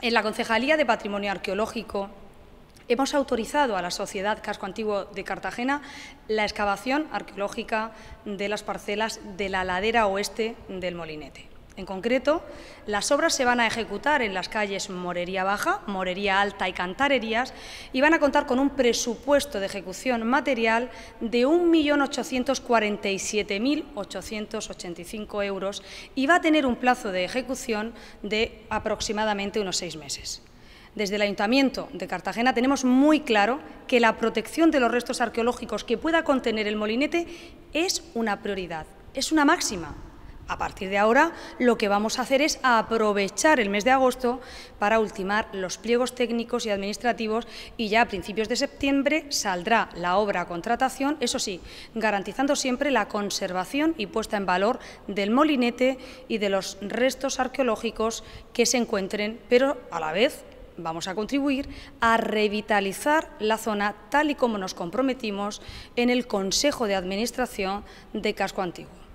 En la Concejalía de Patrimonio Arqueológico hemos autorizado a la Sociedad Casco Antiguo de Cartagena la excavación arqueológica de las parcelas de la ladera oeste del molinete. En concreto, las obras se van a ejecutar en las calles Morería Baja, Morería Alta y Cantarerías y van a contar con un presupuesto de ejecución material de 1.847.885 euros y va a tener un plazo de ejecución de aproximadamente unos seis meses. Desde el Ayuntamiento de Cartagena tenemos muy claro que la protección de los restos arqueológicos que pueda contener el molinete es una prioridad, es una máxima a partir de ahora, lo que vamos a hacer es aprovechar el mes de agosto para ultimar los pliegos técnicos y administrativos y ya a principios de septiembre saldrá la obra a contratación, eso sí, garantizando siempre la conservación y puesta en valor del molinete y de los restos arqueológicos que se encuentren, pero a la vez vamos a contribuir a revitalizar la zona tal y como nos comprometimos en el Consejo de Administración de Casco Antiguo.